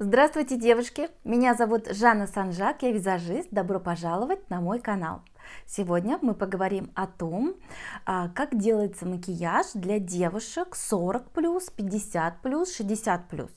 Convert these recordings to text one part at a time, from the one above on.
Здравствуйте, девушки! Меня зовут Жанна Санжак, я визажист. Добро пожаловать на мой канал. Сегодня мы поговорим о том, а, как делается макияж для девушек 40 плюс, 50 плюс, 60 плюс.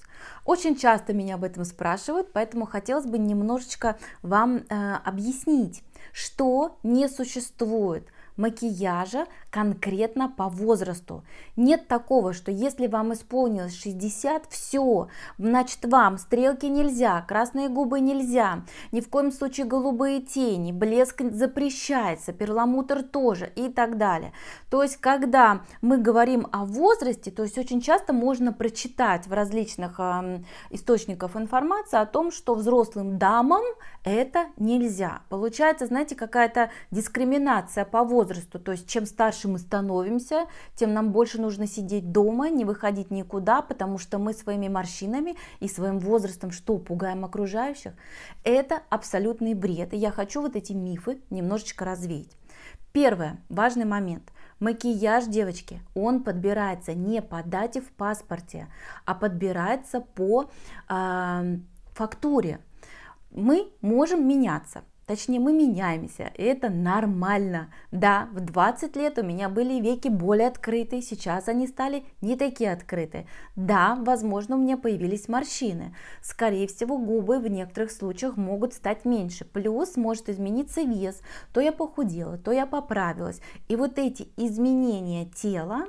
Очень часто меня об этом спрашивают, поэтому хотелось бы немножечко вам э, объяснить, что не существует – макияжа конкретно по возрасту. Нет такого, что если вам исполнилось 60, все, значит вам стрелки нельзя, красные губы нельзя, ни в коем случае голубые тени, блеск запрещается, перламутр тоже и так далее. То есть, когда мы говорим о возрасте, то есть очень часто можно прочитать в различных э, источниках информации о том, что взрослым дамам это нельзя. Получается, знаете, какая-то дискриминация по возрасту возрасту. То есть чем старше мы становимся, тем нам больше нужно сидеть дома, не выходить никуда, потому что мы своими морщинами и своим возрастом что, пугаем окружающих? Это абсолютный бред. И я хочу вот эти мифы немножечко развеять. Первое, важный момент. Макияж, девочки, он подбирается не по дате в паспорте, а подбирается по э, фактуре. Мы можем меняться. Точнее, мы меняемся, и это нормально. Да, в 20 лет у меня были веки более открытые, сейчас они стали не такие открытые. Да, возможно, у меня появились морщины. Скорее всего, губы в некоторых случаях могут стать меньше. Плюс может измениться вес. То я похудела, то я поправилась. И вот эти изменения тела,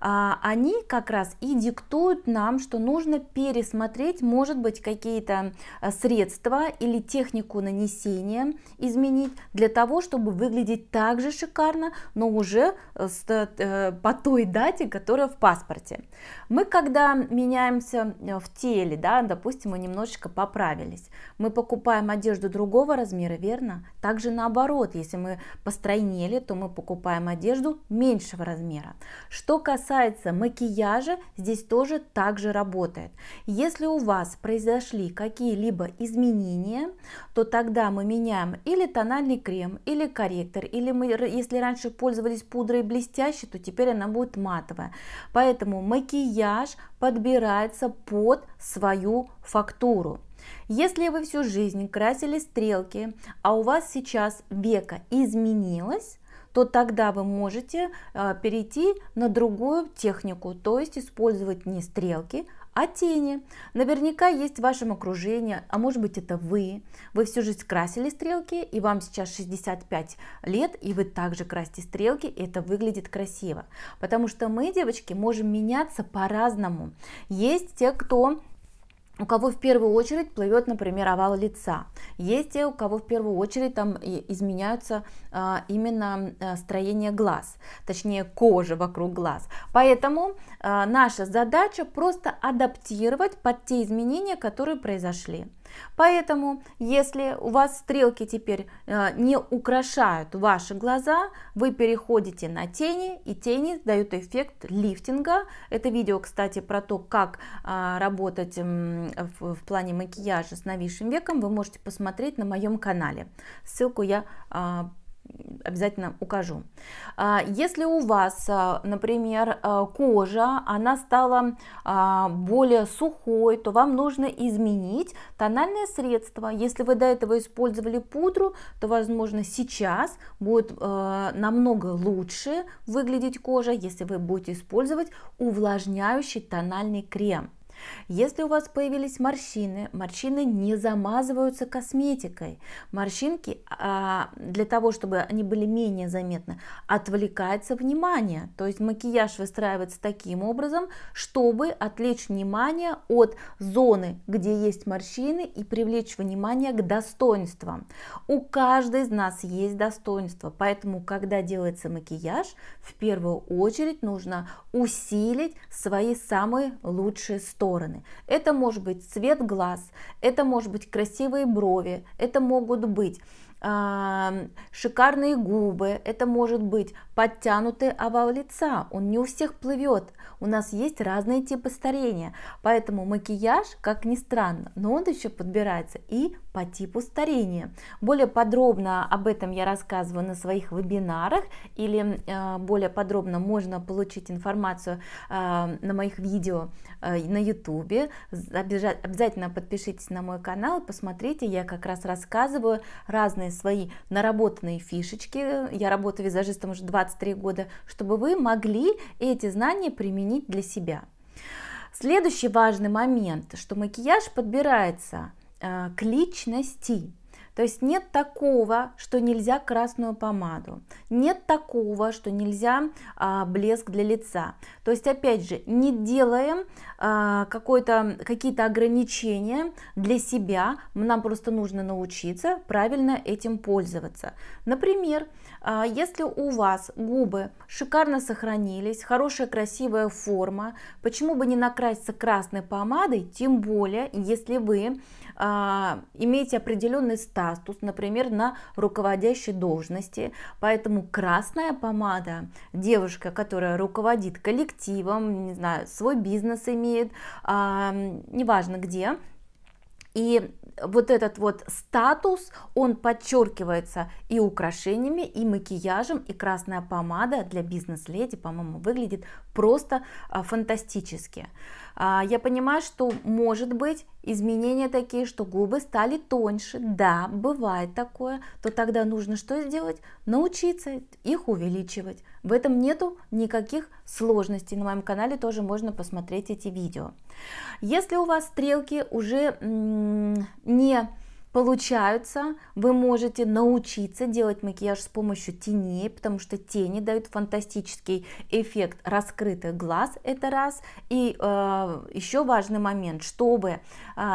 а, они как раз и диктуют нам, что нужно пересмотреть, может быть, какие-то э, средства или технику нанесения изменить для того, чтобы выглядеть так же шикарно, но уже э, э, по той дате, которая в паспорте. Мы, когда меняемся в теле, да, допустим, мы немножечко поправились, мы покупаем одежду другого размера, верно? Также наоборот, если мы постройнели, то мы покупаем одежду меньшего размера. Что касается макияжа, здесь тоже так же работает. Если у вас произошли какие-либо изменения, то тогда мы меняем или тональный крем, или корректор, или мы, если раньше пользовались пудрой блестящей, то теперь она будет матовая. Поэтому макияж подбирается под свою фактуру. Если вы всю жизнь красили стрелки, а у вас сейчас века изменилось, то тогда вы можете а, перейти на другую технику, то есть использовать не стрелки, а тени. Наверняка есть в вашем окружении, а может быть это вы. Вы всю жизнь красили стрелки, и вам сейчас 65 лет, и вы также красите стрелки, и это выглядит красиво. Потому что мы, девочки, можем меняться по-разному. Есть те, кто у кого в первую очередь плывет, например, овал лица. Есть те, у кого в первую очередь там изменяются а, именно а, строение глаз, точнее кожа вокруг глаз. Поэтому а, наша задача просто адаптировать под те изменения, которые произошли. Поэтому, если у вас стрелки теперь э, не украшают ваши глаза, вы переходите на тени, и тени дают эффект лифтинга. Это видео, кстати, про то, как а, работать в плане макияжа с новейшим веком, вы можете посмотреть на моем канале. Ссылку я а, обязательно укажу. А, если у вас, а, например, а, кожа, она стала более сухой, то вам нужно изменить тональное средство. Если вы до этого использовали пудру, то, возможно, сейчас будет намного лучше выглядеть кожа, если вы будете использовать увлажняющий тональный крем. Если у вас появились морщины, морщины не замазываются косметикой. Морщинки а, для того, чтобы они были менее заметны, отвлекается внимание. То есть макияж выстраивается таким образом, чтобы отвлечь внимание от зоны, где есть морщины, и привлечь внимание к достоинствам. У каждой из нас есть достоинство, поэтому, когда делается макияж, в первую очередь нужно усилить свои самые лучшие стороны стороны. Это может быть цвет глаз, это может быть красивые брови, это могут быть шикарные губы, это может быть подтянутый овал лица, он не у всех плывет, у нас есть разные типы старения, поэтому макияж, как ни странно, но он еще подбирается и по типу старения. Более подробно об этом я рассказываю на своих вебинарах или э, более подробно можно получить информацию э, на моих видео э, на YouTube. Обязательно подпишитесь на мой канал, посмотрите, я как раз рассказываю разные свои наработанные фишечки. Я работаю визажистом уже 23 года, чтобы вы могли эти знания применить для себя. Следующий важный момент, что макияж подбирается Э, к личности. То есть нет такого, что нельзя красную помаду, нет такого, что нельзя а, блеск для лица. То есть, опять же, не делаем а, какие-то ограничения для себя, нам просто нужно научиться правильно этим пользоваться. Например, а, если у вас губы шикарно сохранились, хорошая красивая форма, почему бы не накраситься красной помадой, тем более, если вы а, имеете определенный статус, например, на руководящей должности, поэтому красная помада, девушка, которая руководит коллективом, не знаю, свой бизнес имеет, а, неважно где, и вот этот вот статус, он подчеркивается и украшениями, и макияжем, и красная помада для бизнес-леди, по-моему, выглядит просто а, фантастически. А, я понимаю, что может быть изменения такие, что губы стали тоньше, да, бывает такое, то тогда нужно что сделать? Научиться их увеличивать. В этом нету никаких сложностей, на моем канале тоже можно посмотреть эти видео. Если у вас стрелки уже не получаются. Вы можете научиться делать макияж с помощью теней, потому что тени дают фантастический эффект раскрытых глаз, это раз. И э, еще важный момент, чтобы э,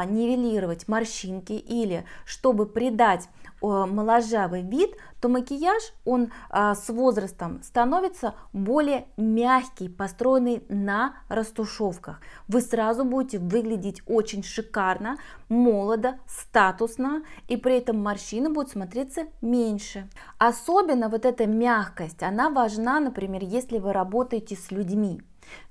нивелировать морщинки или чтобы придать моложавый вид, то макияж, он а, с возрастом становится более мягкий, построенный на растушевках. Вы сразу будете выглядеть очень шикарно, молодо, статусно, и при этом морщины будут смотреться меньше. Особенно вот эта мягкость, она важна, например, если вы работаете с людьми.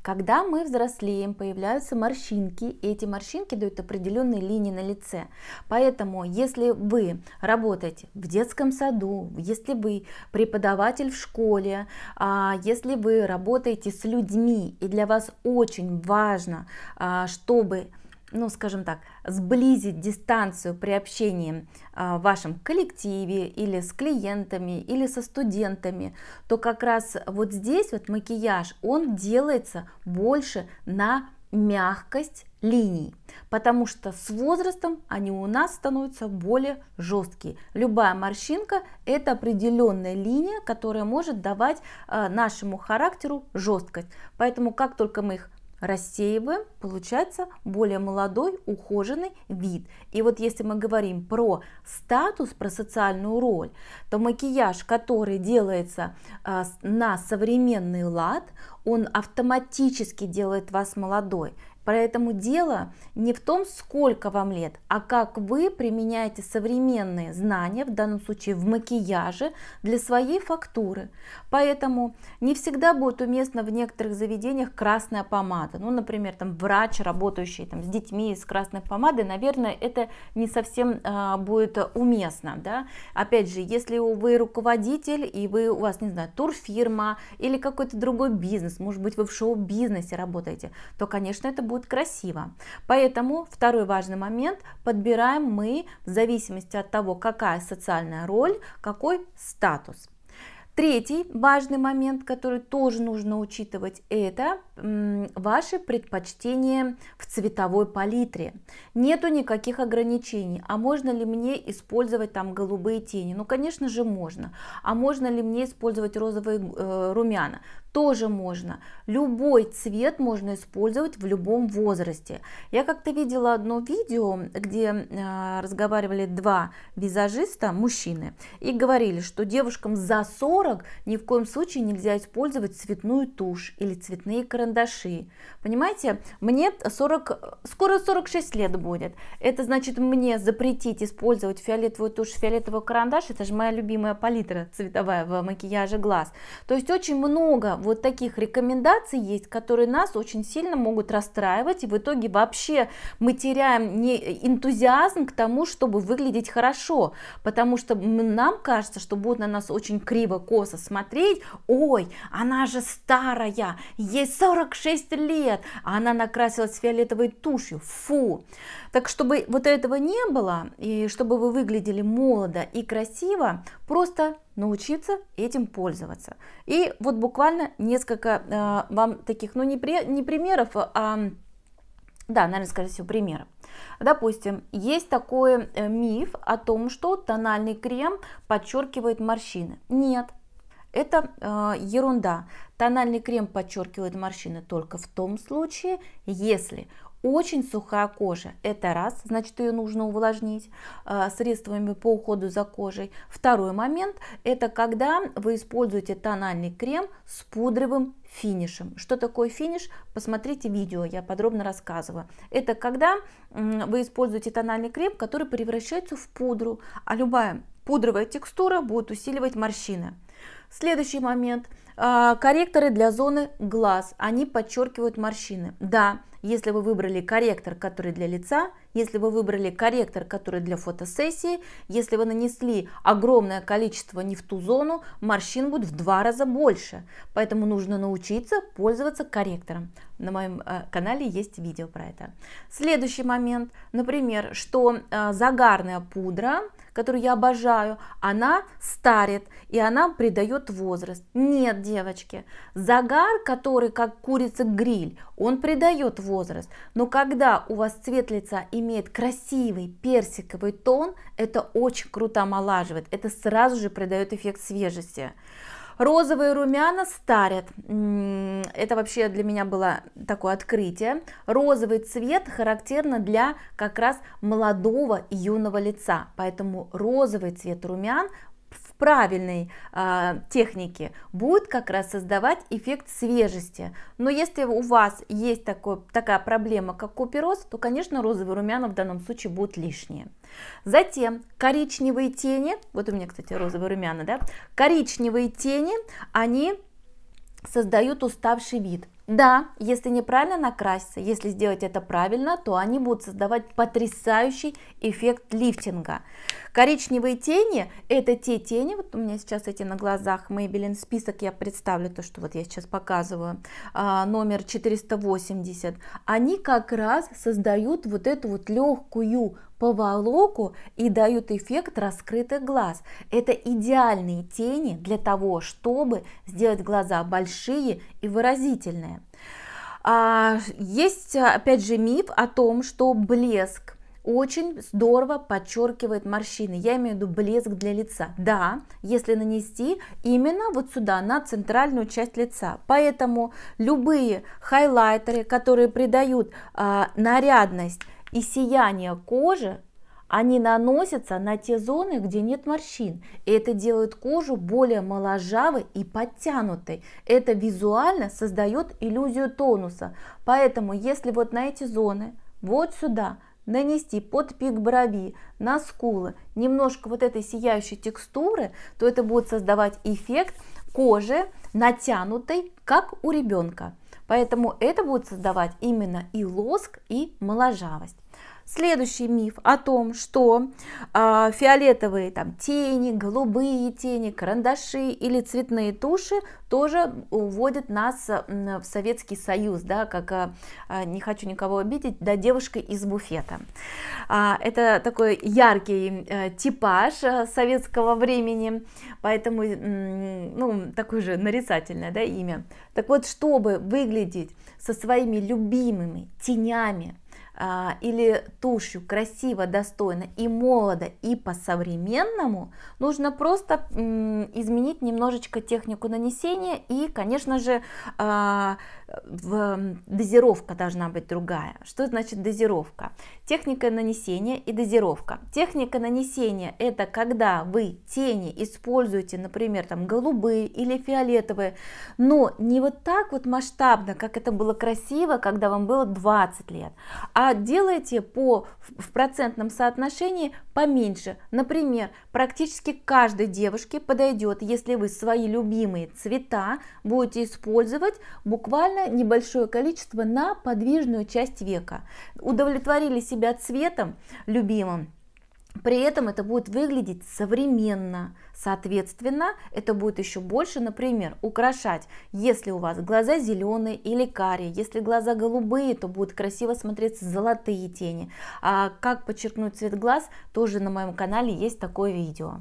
Когда мы взрослеем, появляются морщинки, и эти морщинки дают определенные линии на лице. Поэтому, если вы работаете в детском саду, если вы преподаватель в школе, а, если вы работаете с людьми, и для вас очень важно, а, чтобы ну, скажем так, сблизить дистанцию при общении а, в вашем коллективе или с клиентами, или со студентами, то как раз вот здесь вот макияж, он делается больше на мягкость линий, потому что с возрастом они у нас становятся более жесткие. Любая морщинка – это определенная линия, которая может давать а, нашему характеру жесткость. Поэтому как только мы их рассеиваем, получается более молодой, ухоженный вид. И вот если мы говорим про статус, про социальную роль, то макияж, который делается а, на современный лад, он автоматически делает вас молодой. Поэтому дело не в том, сколько вам лет, а как вы применяете современные знания, в данном случае в макияже, для своей фактуры. Поэтому не всегда будет уместно в некоторых заведениях красная помада. Ну, например, там врач, работающий там, с детьми с красной помадой, наверное, это не совсем а, будет уместно. Да? Опять же, если вы руководитель и вы, у вас, не знаю, турфирма или какой-то другой бизнес, может быть, вы в шоу-бизнесе работаете, то, конечно, это будет будет красиво. Поэтому второй важный момент, подбираем мы в зависимости от того, какая социальная роль, какой статус. Третий важный момент, который тоже нужно учитывать, это ваши предпочтения в цветовой палитре. Нету никаких ограничений, а можно ли мне использовать там голубые тени? Ну, конечно же, можно. А можно ли мне использовать розовые э, румяна? тоже можно. Любой цвет можно использовать в любом возрасте. Я как-то видела одно видео, где э, разговаривали два визажиста, мужчины, и говорили, что девушкам за 40 ни в коем случае нельзя использовать цветную тушь или цветные карандаши. Понимаете, мне 40, скоро 46 лет будет. Это значит мне запретить использовать фиолетовую тушь, фиолетовый карандаш. Это же моя любимая палитра цветовая в макияже глаз. То есть очень много вот таких рекомендаций есть, которые нас очень сильно могут расстраивать, и в итоге вообще мы теряем не энтузиазм к тому, чтобы выглядеть хорошо, потому что нам кажется, что будут на нас очень криво, косо смотреть, ой, она же старая, ей 46 лет, а она накрасилась фиолетовой тушью, фу. Так, чтобы вот этого не было, и чтобы вы выглядели молодо и красиво, просто научиться этим пользоваться. И вот буквально несколько э, вам таких, ну не, при, не примеров, а, а да, наверное, скорее всего, примеры. Допустим, есть такой э, миф о том, что тональный крем подчеркивает морщины. Нет, это э, ерунда. Тональный крем подчеркивает морщины только в том случае, если очень сухая кожа – это раз, значит ее нужно увлажнить э, средствами по уходу за кожей. Второй момент – это когда вы используете тональный крем с пудровым финишем. Что такое финиш? Посмотрите видео, я подробно рассказываю. Это когда вы используете тональный крем, который превращается в пудру, а любая пудровая текстура будет усиливать морщины. Следующий момент – а, корректоры для зоны глаз, они подчеркивают морщины. Да, если вы выбрали корректор, который для лица, если вы выбрали корректор, который для фотосессии, если вы нанесли огромное количество не в ту зону, морщин будет в два раза больше. Поэтому нужно научиться пользоваться корректором. На моем а, канале есть видео про это. Следующий момент, например, что а, загарная пудра – которую я обожаю, она старит, и она придает возраст. Нет, девочки, загар, который как курица гриль, он придает возраст. Но когда у вас цвет лица имеет красивый персиковый тон, это очень круто омолаживает, это сразу же придает эффект свежести. Розовые румяна старят. Это вообще для меня было такое открытие. Розовый цвет характерно для как раз молодого и юного лица. Поэтому розовый цвет румян правильной э, а, технике будет как раз создавать эффект свежести. Но если у вас есть такой, такая проблема, как купероз, то, конечно, розовые румяна в данном случае будут лишние. Затем коричневые тени, вот у меня, кстати, розовые румяна, да, коричневые тени, они создают уставший вид. Да, если неправильно накраситься, если сделать это правильно, то они будут создавать потрясающий эффект лифтинга. Коричневые тени – это те тени, вот у меня сейчас эти на глазах, Maybelline список, я представлю то, что вот я сейчас показываю, а, номер 480. Они как раз создают вот эту вот легкую по волоку и дают эффект раскрытых глаз. Это идеальные тени для того, чтобы сделать глаза большие и выразительные. А, есть, опять же, миф о том, что блеск очень здорово подчеркивает морщины. Я имею в виду блеск для лица. Да, если нанести именно вот сюда, на центральную часть лица. Поэтому любые хайлайтеры, которые придают а, нарядность и сияние кожи, они наносятся на те зоны, где нет морщин. И это делает кожу более моложавой и подтянутой. Это визуально создает иллюзию тонуса. Поэтому, если вот на эти зоны, вот сюда, нанести под пик брови, на скулы, немножко вот этой сияющей текстуры, то это будет создавать эффект кожи натянутой, как у ребенка. Поэтому это будет создавать именно и лоск, и моложавость. Следующий миф о том, что э, фиолетовые там тени, голубые тени, карандаши или цветные туши тоже уводят нас в Советский Союз, да, как э, не хочу никого обидеть, да, девушка из буфета. Э, это такой яркий э, типаж э, советского времени, поэтому, э, ну, такое же нарицательное, да, имя. Так вот, чтобы выглядеть со своими любимыми тенями, а, или тушью красиво, достойно и молодо, и по-современному, нужно просто изменить немножечко технику нанесения и, конечно же, а, дозировка должна быть другая. Что значит дозировка? Техника нанесения и дозировка. Техника нанесения это когда вы тени используете, например, там голубые или фиолетовые, но не вот так вот масштабно, как это было красиво, когда вам было 20 лет, а а делайте по, в процентном соотношении поменьше. Например, практически каждой девушке подойдет, если вы свои любимые цвета будете использовать буквально небольшое количество на подвижную часть века. Удовлетворили себя цветом любимым, при этом это будет выглядеть современно, Соответственно, это будет еще больше, например, украшать. Если у вас глаза зеленые или карие, если глаза голубые, то будут красиво смотреться золотые тени. А как подчеркнуть цвет глаз, тоже на моем канале есть такое видео.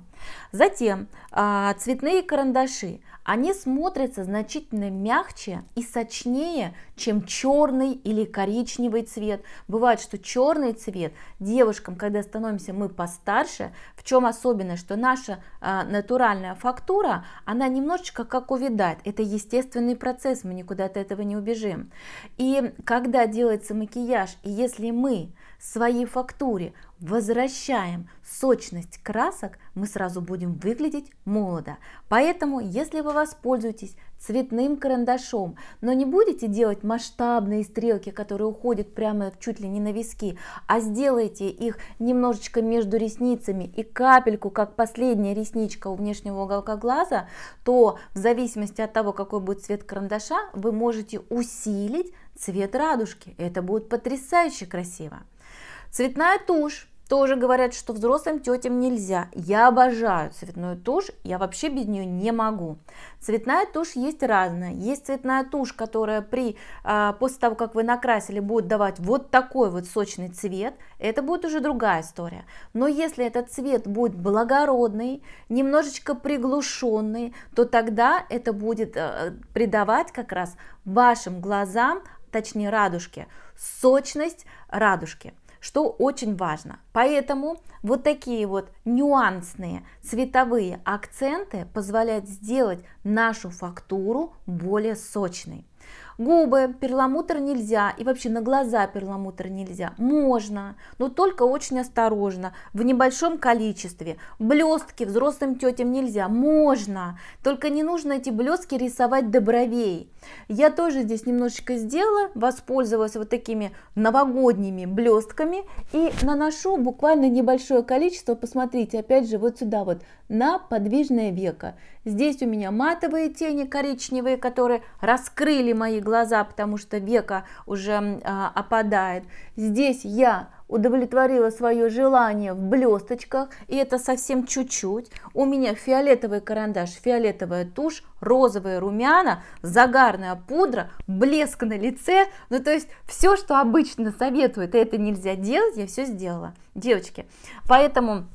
Затем а, цветные карандаши. Они смотрятся значительно мягче и сочнее, чем черный или коричневый цвет. Бывает, что черный цвет девушкам, когда становимся мы постарше, в чем особенность, что наша, а, натуральная фактура, она немножечко как увядает. Это естественный процесс, мы никуда от этого не убежим. И когда делается макияж, и если мы своей фактуре возвращаем сочность красок, мы сразу будем выглядеть молодо. Поэтому, если вы воспользуетесь цветным карандашом, но не будете делать масштабные стрелки, которые уходят прямо чуть ли не на виски, а сделаете их немножечко между ресницами и капельку, как последняя ресничка у внешнего уголка глаза, то в зависимости от того, какой будет цвет карандаша, вы можете усилить цвет радужки. Это будет потрясающе красиво. Цветная тушь. Тоже говорят, что взрослым тетям нельзя. Я обожаю цветную тушь, я вообще без нее не могу. Цветная тушь есть разная. Есть цветная тушь, которая при, а, после того, как вы накрасили, будет давать вот такой вот сочный цвет. Это будет уже другая история. Но если этот цвет будет благородный, немножечко приглушенный, то тогда это будет э, придавать как раз вашим глазам, точнее радужке, сочность радужки что очень важно. Поэтому вот такие вот нюансные цветовые акценты позволяют сделать нашу фактуру более сочной. Губы перламутр нельзя, и вообще на глаза перламутр нельзя. Можно, но только очень осторожно, в небольшом количестве. Блестки взрослым тетям нельзя, можно, только не нужно эти блестки рисовать до бровей. Я тоже здесь немножечко сделала, воспользовалась вот такими новогодними блестками и наношу буквально небольшое количество, посмотрите, опять же, вот сюда вот, на подвижное веко. Здесь у меня матовые тени коричневые, которые раскрыли мои глаза, потому что века уже а, опадает. Здесь я удовлетворила свое желание в блесточках, и это совсем чуть-чуть. У меня фиолетовый карандаш, фиолетовая тушь, розовые румяна, загарная пудра, блеск на лице. Ну, то есть все, что обычно советуют, это нельзя делать, я все сделала. Девочки, поэтому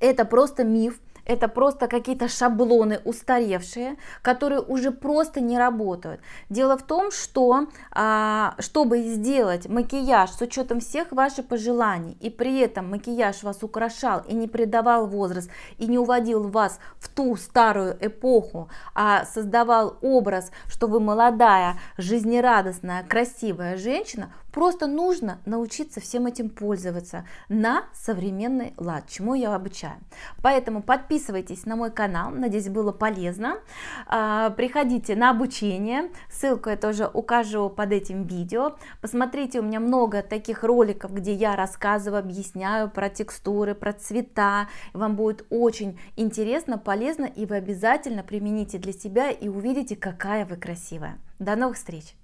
это просто миф это просто какие-то шаблоны устаревшие, которые уже просто не работают. Дело в том, что а, чтобы сделать макияж с учетом всех ваших пожеланий, и при этом макияж вас украшал и не придавал возраст, и не уводил вас в ту старую эпоху, а создавал образ, что вы молодая, жизнерадостная, красивая женщина, Просто нужно научиться всем этим пользоваться на современный лад, чему я обучаю. Поэтому подписывайтесь подписывайтесь на мой канал, надеюсь, было полезно. А, приходите на обучение, ссылку я тоже укажу под этим видео. Посмотрите, у меня много таких роликов, где я рассказываю, объясняю про текстуры, про цвета. Вам будет очень интересно, полезно, и вы обязательно примените для себя и увидите, какая вы красивая. До новых встреч!